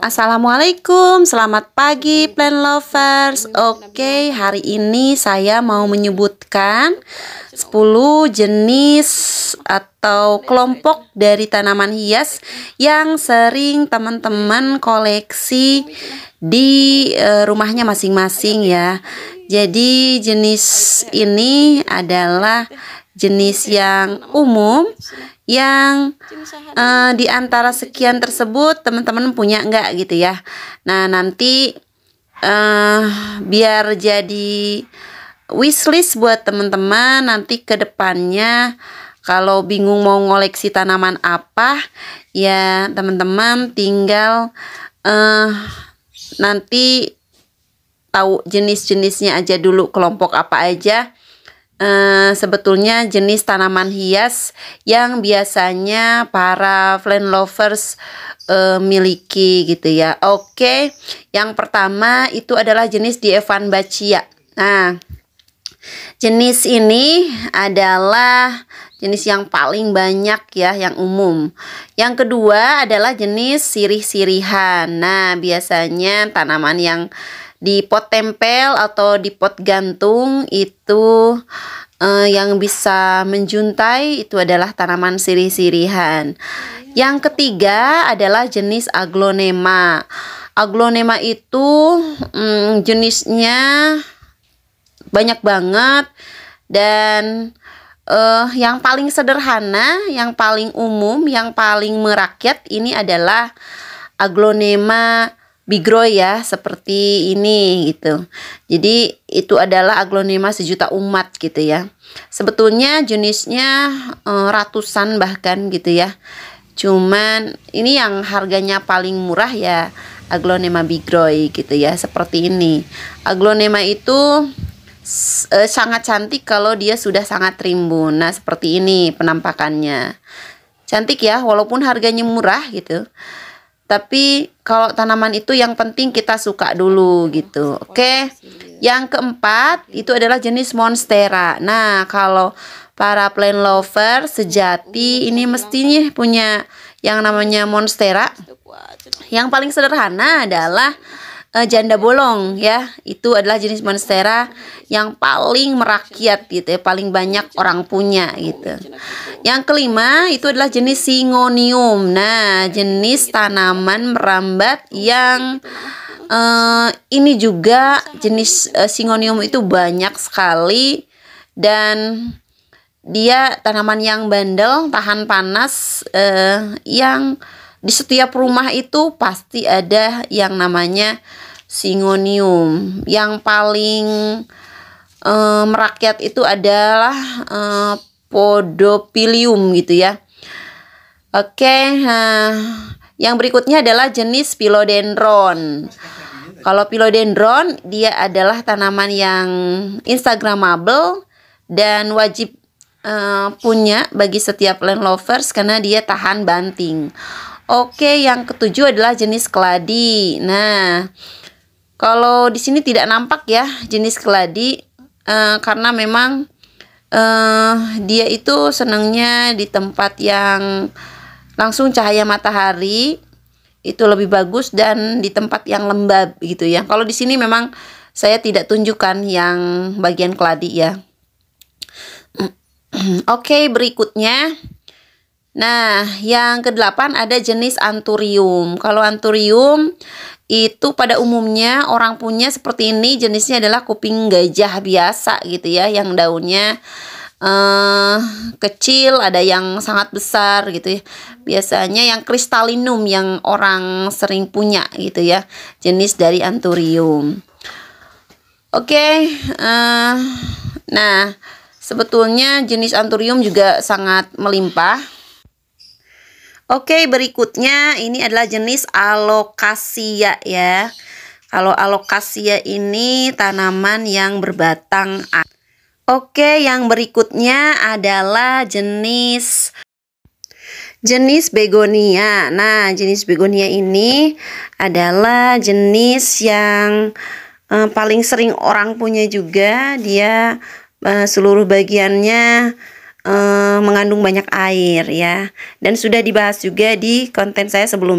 Assalamualaikum, selamat pagi plant lovers Oke, hari ini saya mau menyebutkan 10 jenis atau kelompok dari tanaman hias Yang sering teman-teman koleksi di e, rumahnya masing-masing ya Jadi jenis ini adalah jenis yang umum yang uh, di antara sekian tersebut teman-teman punya enggak gitu ya. Nah nanti uh, biar jadi wishlist buat teman-teman nanti ke depannya kalau bingung mau ngoleksi tanaman apa ya teman-teman tinggal uh, nanti tahu jenis-jenisnya aja dulu kelompok apa aja Eh, sebetulnya jenis tanaman hias yang biasanya para plant lovers uh, miliki gitu ya. Oke, okay. yang pertama itu adalah jenis bacia Nah, jenis ini adalah jenis yang paling banyak ya yang umum. Yang kedua adalah jenis sirih-sirihan. Nah, biasanya tanaman yang di pot tempel atau di pot gantung itu eh, yang bisa menjuntai itu adalah tanaman sirih-sirihan. Yang ketiga adalah jenis aglonema. Aglonema itu hmm, jenisnya banyak banget dan eh, yang paling sederhana, yang paling umum, yang paling merakyat ini adalah aglonema Bigroy ya seperti ini gitu. Jadi itu adalah aglonema sejuta umat gitu ya. Sebetulnya jenisnya e, ratusan bahkan gitu ya. Cuman ini yang harganya paling murah ya aglonema bigroy gitu ya seperti ini. Aglonema itu e, sangat cantik kalau dia sudah sangat rimbun. Nah, seperti ini penampakannya. Cantik ya walaupun harganya murah gitu. Tapi kalau tanaman itu yang penting kita suka dulu gitu. Oh, oke. Okay? Yang keempat itu adalah jenis monstera. Nah, kalau para plant lover sejati oh, ini mestinya punya yang namanya monstera. Yang paling sederhana adalah uh, janda bolong ya itu adalah jenis monstera yang paling merakyat gitu ya paling banyak orang punya gitu yang kelima itu adalah jenis singonium nah jenis tanaman merambat yang uh, ini juga jenis uh, eh, singonium itu banyak sekali dan dia tanaman yang bandel tahan panas uh, yang di setiap rumah itu pasti ada yang namanya singonium yang paling e, merakyat itu adalah e, podopilium gitu ya oke ha. Eh, yang berikutnya adalah jenis pilodendron kalau pilodendron dia adalah tanaman yang instagramable dan wajib uh, punya bagi setiap land lovers karena dia tahan banting. Oke, yang ketujuh adalah jenis keladi. Nah, kalau di sini tidak nampak ya jenis keladi eh, karena memang eh, dia itu senangnya di tempat yang langsung cahaya matahari itu lebih bagus dan di tempat yang lembab gitu ya. Kalau di sini memang saya tidak tunjukkan yang bagian keladi ya. Oke, berikutnya Nah, yang kedelapan ada jenis anturium. Kalau anturium itu pada umumnya orang punya seperti ini jenisnya adalah kuping gajah biasa gitu ya, yang daunnya eh, kecil, ada yang sangat besar gitu ya. Biasanya yang kristalinum yang orang sering punya gitu ya, jenis dari anturium. Oke, okay, eh, nah sebetulnya jenis anturium juga sangat melimpah Oke, berikutnya ini adalah jenis alokasia ya. Kalau alokasia ini tanaman yang berbatang. Oke, yang berikutnya adalah jenis jenis begonia. Nah, jenis begonia ini adalah jenis yang eh, paling sering orang punya juga. Dia eh, seluruh bagiannya Eh, mengandung banyak air ya. Dan sudah dibahas juga di konten saya sebelumnya.